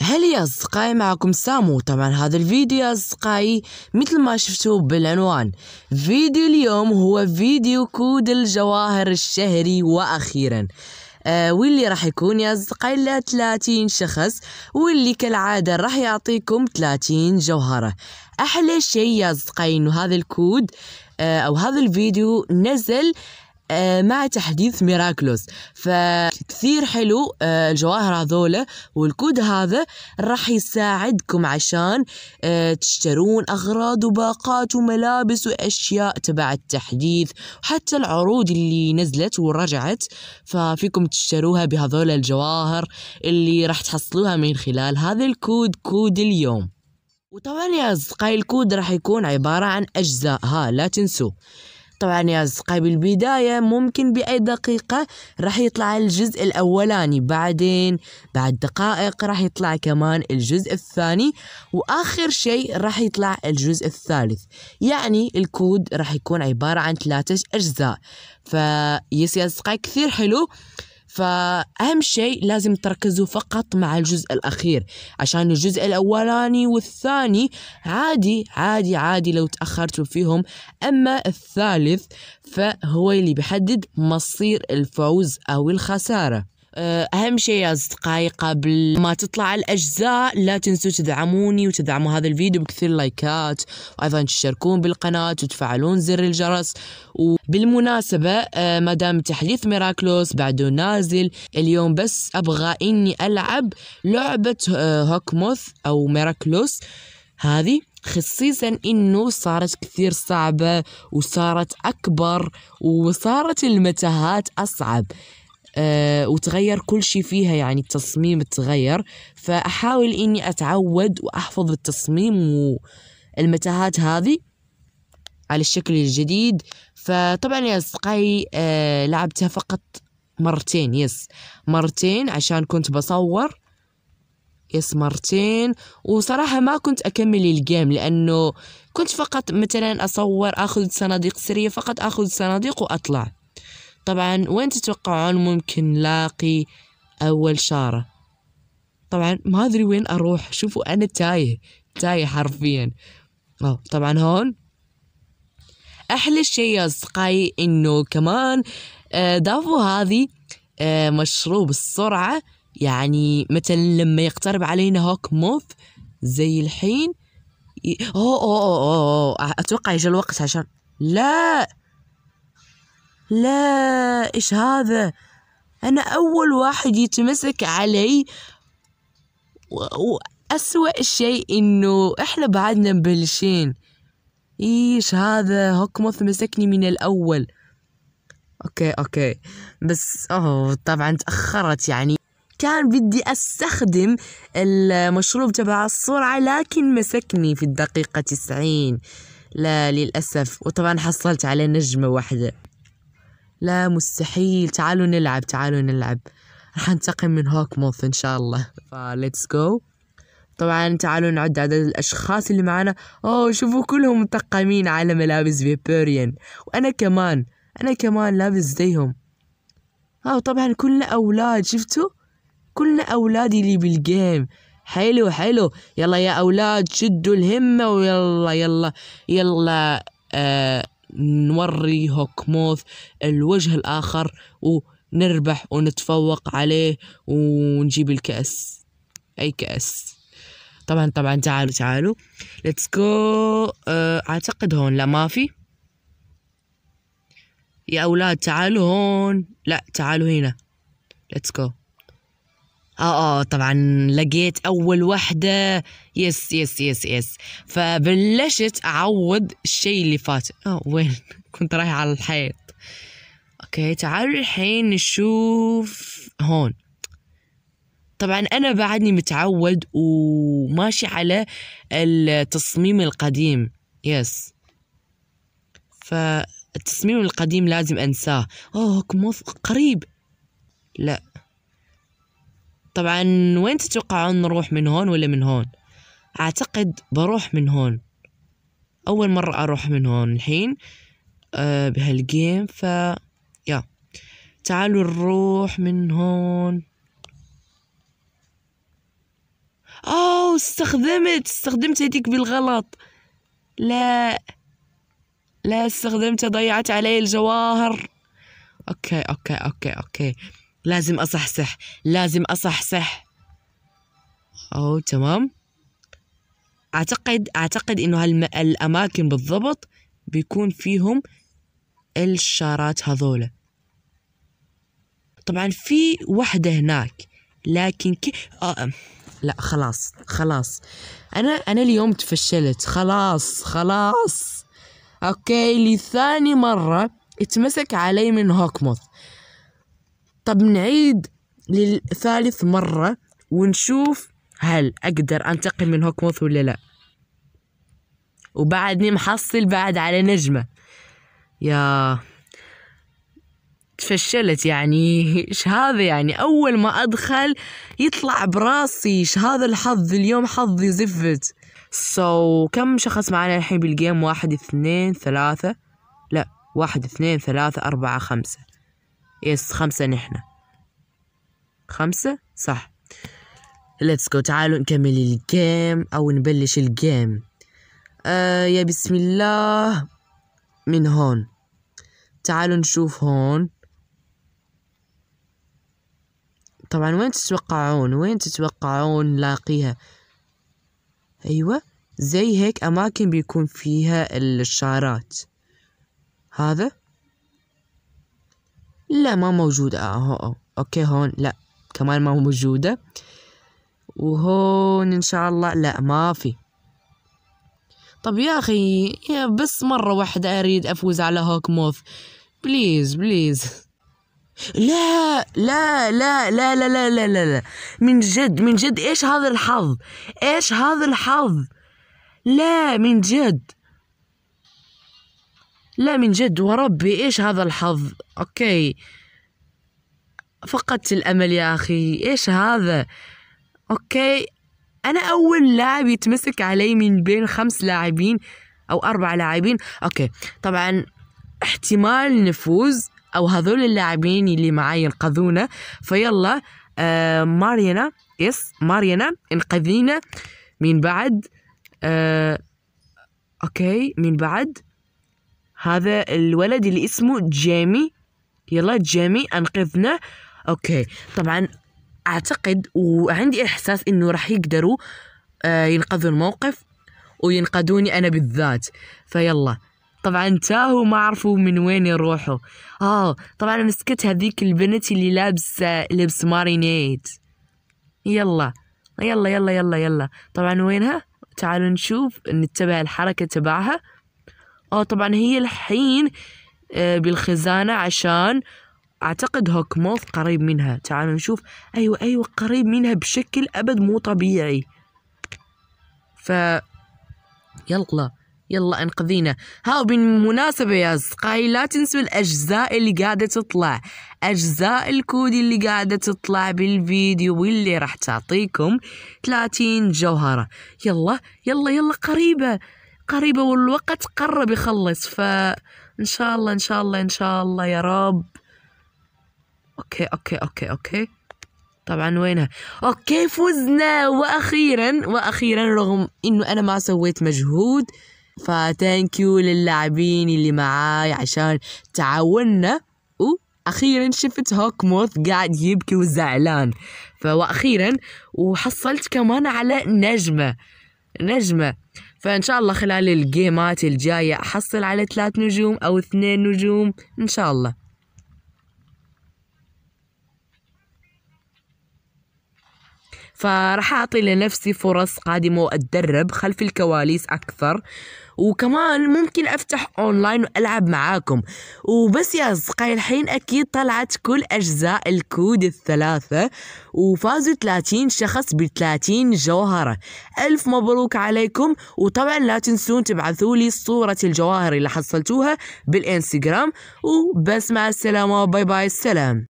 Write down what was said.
هلا يا أصدقائي معكم سامو طبعا هذا الفيديو يا أصدقائي مثل ما شفتوا بالعنوان فيديو اليوم هو فيديو كود الجواهر الشهري وأخيرا آه واللي راح يكون يا أصدقائي لا 30 شخص واللي كالعادة راح يعطيكم 30 جوهرة أحلى شيء يا أصدقائي إنه هذا الكود آه أو هذا الفيديو نزل آه، مع تحديث ميراكلوس فكثير حلو آه، الجواهر هذولا والكود هذا راح يساعدكم عشان آه، تشترون أغراض وباقات وملابس وأشياء تبع التحديث وحتى العروض اللي نزلت ورجعت ففيكم تشتروها بهذولا الجواهر اللي راح تحصلوها من خلال هذا الكود كود اليوم وطبعا يا أصدقائي الكود راح يكون عبارة عن أجزاء ها لا تنسوا طبعا يا أصدقائي بالبداية ممكن بأي دقيقة راح يطلع الجزء الأولاني بعدين بعد دقائق راح يطلع كمان الجزء الثاني وآخر شيء راح يطلع الجزء الثالث يعني الكود راح يكون عبارة عن ثلاثة أجزاء فيس يا أصدقائي كثير حلو فأهم شيء لازم تركزوا فقط مع الجزء الأخير عشان الجزء الأولاني والثاني عادي عادي عادي لو تأخرتوا فيهم أما الثالث فهو اللي بيحدد مصير الفوز أو الخسارة آه، أهم شيء يا أصدقائي قبل ما تطلع الأجزاء لا تنسوا تدعموني وتدعموا هذا الفيديو بكثير لايكات وأيضا تشتركون بالقناة وتفعلون زر الجرس وبالمناسبة آه، ما دام تحديث ميراكلوس بعده نازل اليوم بس أبغى إني ألعب لعبة آه، هوكموث أو ميراكلوس هذه خصيصا انه صارت كثير صعبة وصارت اكبر وصارت المتاهات اصعب آه، وتغير كل شيء فيها يعني التصميم تغير فأحاول إني أتعود وأحفظ التصميم والمتاهات هذه على الشكل الجديد فطبعا يا أصدقائي آه، لعبتها فقط مرتين يس مرتين عشان كنت بصور يس مرتين وصراحة ما كنت أكمل الجيم لأنه كنت فقط مثلا أصور أخذ صناديق سرية فقط أخذ صناديق وأطلع طبعا وين تتوقعون ممكن نلاقي أول شارة طبعا ما أدري وين أروح شوفوا أنا تايه تايه حرفيا أو آه، طبعا هون أحلى شيء يا أصدقائي إنه كمان آه، ضافوا هذه آه، مشروب السرعة يعني مثلا لما يقترب علينا هوك موف زي الحين أوه أوه, أوه, أوه أتوقع يجي الوقت عشان لا لا إيش هذا أنا أول واحد يتمسك علي وأسوأ شيء إنه إحنا بعدنا مبلشين إيش هذا هوكموث مسكني من الأول أوكي أوكي بس أوه طبعا تأخرت يعني كان بدي أستخدم المشروب تبع السرعة لكن مسكني في الدقيقة تسعين لا للأسف وطبعا حصلت على نجمة واحدة لا مستحيل تعالوا نلعب تعالوا نلعب راح انتقم من هوكموث ان شاء الله فليتس جو طبعا تعالوا نعد عدد الاشخاص اللي معنا اوه شوفوا كلهم متقمين على ملابس فيبيريان وانا كمان انا كمان لابس زيهم اه طبعا كلنا اولاد شفتوا كلنا اولاد اللي بالجيم حلو حلو يلا يا اولاد شدوا الهمه ويلا يلا يلا آه نوري هوكموث الوجه الآخر ونربح ونتفوق عليه ونجيب الكأس أي كأس طبعا طبعا تعالوا تعالوا ليتس جو آه، أعتقد هون لا ما في يا أولاد تعالوا هون لا تعالوا هنا ليتس جو اه اه طبعا لقيت اول وحده يس يس يس يس فبلشت اعوض الشيء اللي فات اه وين كنت رايح على الحيط اوكي تعال الحين نشوف هون طبعا انا بعدني متعود وماشي على التصميم القديم يس فالتصميم القديم لازم انساه اوه قريب لا طبعا وين تتوقعون نروح من هون ولا من هون اعتقد بروح من هون اول مرة اروح من هون الحين أه بهالجيم ف يا تعالوا نروح من هون اوه استخدمت استخدمت هذيك بالغلط لا لا استخدمت ضيعت علي الجواهر اوكي اوكي اوكي اوكي لازم أصحصح لازم أصحصح أو تمام أعتقد أعتقد إنه هالأماكن بالضبط بيكون فيهم الشارات هذولا طبعا في وحدة هناك لكن كي... آه. لا خلاص خلاص أنا أنا اليوم تفشلت خلاص خلاص أوكي لثاني مرة اتمسك علي من هوكموث طب نعيد للثالث مرة ونشوف هل أقدر أنتقم من هوكموث ولا لا وبعدني محصل بعد على نجمة يا تفشلت يعني ايش هذا يعني اول ما ادخل يطلع براسي ايش هذا الحظ اليوم حظي زفت سو so, كم شخص معنا الحين بالجيم واحد اثنين ثلاثة لا واحد اثنين ثلاثة أربعة خمسة يس خمسة نحنا خمسة صح ليتس جو تعالوا نكمل الجيم او نبلش الجيم آه يا بسم الله من هون تعالوا نشوف هون طبعا وين تتوقعون وين تتوقعون نلاقيها ايوه زي هيك اماكن بيكون فيها الشارات هذا لا ما موجودة آه أوكي هون لا كمان ما موجودة وهون إن شاء الله لا ما في طب يا أخي يا بس مرة واحدة أريد أفوز على هوك موث بليز بليز لا لا لا لا لا لا لا لا لا من جد من جد ايش هذا الحظ ايش هذا الحظ لا من جد لا من جد وربي إيش هذا الحظ أوكي فقدت الأمل يا أخي إيش هذا أوكي أنا أول لاعب يتمسك علي من بين خمس لاعبين أو أربع لاعبين أوكي طبعا احتمال نفوز أو هذول اللاعبين اللي معي ينقذونا فيلا آه مارينا يس مارينا انقذينا من بعد آه اوكي من بعد هذا الولد اللي اسمه جيمي يلا جيمي أنقذنا أوكي طبعا أعتقد وعندي إحساس إنه راح يقدروا آه، ينقذوا الموقف وينقذوني أنا بالذات فيلا طبعا تاهوا ما عرفوا من وين يروحوا اه طبعا مسكت هذيك البنت اللي لابسه آه، لبس مارينيت يلا يلا يلا يلا يلا طبعا وينها تعالوا نشوف نتبع الحركه تبعها اه طبعا هي الحين آه، بالخزانة عشان أعتقد هوك موث قريب منها تعالوا نشوف أيوة أيوة قريب منها بشكل أبد مو طبيعي ف يلا يلا انقذينا ها بالمناسبة يا أصدقائي لا تنسوا الأجزاء اللي قاعدة تطلع أجزاء الكود اللي قاعدة تطلع بالفيديو واللي راح تعطيكم 30 جوهرة يلا يلا يلا قريبة قريبه والوقت قرب يخلص فان شاء الله ان شاء الله ان شاء الله يا رب اوكي اوكي اوكي اوكي طبعا وينها اوكي فزنا واخيرا واخيرا رغم انه انا ما سويت مجهود فتانك يو للاعبين اللي معاي عشان تعاوننا واخيرا شفت هوك موث قاعد يبكي وزعلان فواخيرا وحصلت كمان على نجمه نجمه فإن شاء الله خلال الجيمات الجاية أحصل على ثلاث نجوم أو اثنين نجوم إن شاء الله فراح أعطي لنفسي فرص قادمة وأتدرب خلف الكواليس أكثر وكمان ممكن افتح اونلاين والعب معاكم وبس يا اصدقائي الحين اكيد طلعت كل اجزاء الكود الثلاثه وفازوا 30 شخص ب 30 جوهره الف مبروك عليكم وطبعا لا تنسون تبعثوا لي صوره الجواهر اللي حصلتوها بالانستغرام وبس مع السلامه باي باي السلام